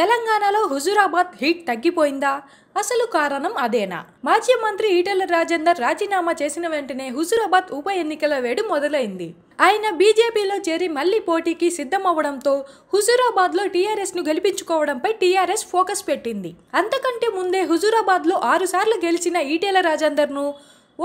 తెలంగాణలో హుజూరాబాద్ హీట్ తగ్గిపోయిందా అసలు కారణం అదేనా మాజీ మంత్రి ఈటెల రాజేందర్ రాజీనామా చేసిన వెంటనే హుజూరాబాద్ ఉప ఎన్నికల వేడు మొదలైంది ఆయన బీజేపీలో చేరి మళ్లీ పోటీకి సిద్ధమవడంతో టీఆర్ఎస్ టీఆర్ఎస్ను గెలిపించుకోవడంపై టీఆర్ఎస్ ఫోకస్ పెట్టింది అంతకంటే ముందే ఆరు ఆరుసార్లు గెలిచిన ఈటెల రాజేందర్ను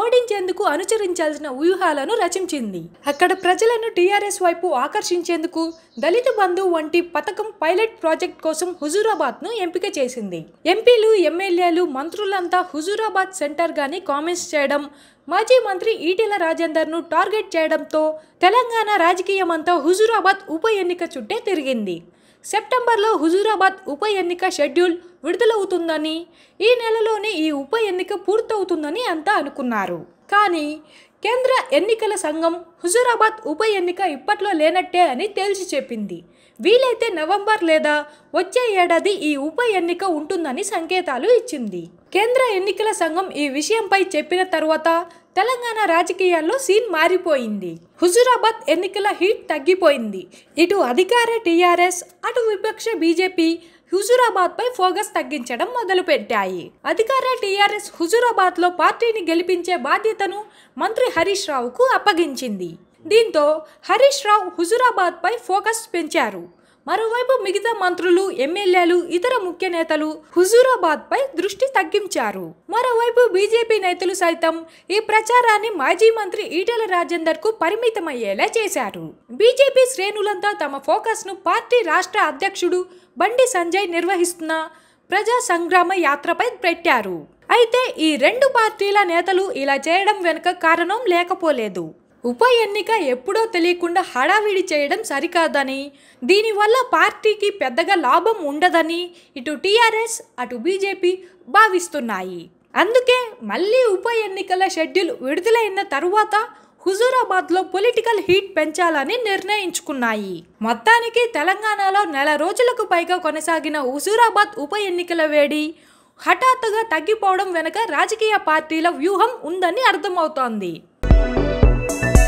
ఓడించేందుకు అనుచరించాల్సిన వ్యూహాలను రచించింది అక్కడ ప్రజలను టీఆర్ఎస్ వైపు ఆకర్షించేందుకు దళిత బంధు వంటి పథకం పైలట్ ప్రాజెక్ట్ కోసం హుజూరాబాద్ను ఎంపిక చేసింది ఎంపీలు ఎమ్మెల్యేలు మంత్రులంతా హుజూరాబాద్ సెంటర్గానే కామెంట్స్ చేయడం మాజీ మంత్రి ఈటెల రాజేందర్ను టార్గెట్ చేయడంతో తెలంగాణ రాజకీయమంతా హుజూరాబాద్ ఉప ఎన్నిక చుట్టే తిరిగింది సెప్టెంబర్లో హుజూరాబాద్ ఉప ఎన్నిక షెడ్యూల్ విడుదలవుతుందని ఈ నెలలోనే ఈ ఉప ఎన్నిక పూర్తవుతుందని అంతా అనుకున్నారు కానీ కేంద్ర ఎన్నికల సంఘం హుజూరాబాద్ ఉప ఎన్నిక ఇప్పట్లో లేనట్టే అని తేల్చి చెప్పింది వీలైతే నవంబర్ లేదా వచ్చే ఏడాది ఈ ఉప ఎన్నిక ఉంటుందని సంకేతాలు ఇచ్చింది కేంద్ర ఎన్నికల సంఘం ఈ విషయంపై చెప్పిన తర్వాత తెలంగాణ రాజకీయాల్లో సీన్ మారిపోయింది హుజురాబాద్ ఎన్నికల హీట్ తగ్గిపోయింది ఇటు అధికార టీఆర్ఎస్ అటు విపక్ష బీజేపీ హుజురాబాద్పై పై ఫోకస్ తగ్గించడం మొదలుపెట్టాయి అధికార టీఆర్ఎస్ హుజురాబాద్లో లో పార్టీని గెలిపించే బాధ్యతను మంత్రి హరీష్ రావుకు అప్పగించింది దీంతో హరీష్ రావు హుజురాబాద్పై పై ఫోకస్ పెంచారు మరోవైపు మిగతా మంత్రులు ఎమ్మెల్యేలు ఇతర ముఖ్య నేతలు హుజూరాబాద్ పై దృష్టి తగ్గించారు మరోవైపు బీజేపీ నేతలు సైతం ఈ ప్రచారాన్ని మాజీ మంత్రి ఈటెల రాజేందర్ కు పరిమితమయ్యేలా చేశారు బీజేపీ శ్రేణులంతా తమ ఫోకస్ ను పార్టీ రాష్ట్ర అధ్యక్షుడు బండి సంజయ్ నిర్వహిస్తున్న ప్రజా సంగ్రామ యాత్రపై పెట్టారు అయితే ఈ రెండు పార్టీల నేతలు ఇలా చేయడం వెనుక కారణం లేకపోలేదు ఉప ఎన్నిక ఎప్పుడో తెలియకుండా హడావిడి చేయడం సరికాదని దీనివల్ల పార్టీకి పెద్దగా లాభం ఉండదని ఇటు టీఆర్ఎస్ అటు బీజేపీ భావిస్తున్నాయి అందుకే మళ్ళీ ఉప ఎన్నికల షెడ్యూల్ విడుదలైన తరువాత హుజూరాబాద్లో పొలిటికల్ హీట్ పెంచాలని నిర్ణయించుకున్నాయి మొత్తానికి తెలంగాణలో నెల రోజులకు పైగా కొనసాగిన హుజూరాబాద్ ఉప ఎన్నికల వేడి హఠాత్తుగా తగ్గిపోవడం వెనుక రాజకీయ పార్టీల వ్యూహం ఉందని అర్థమవుతోంది Thank you.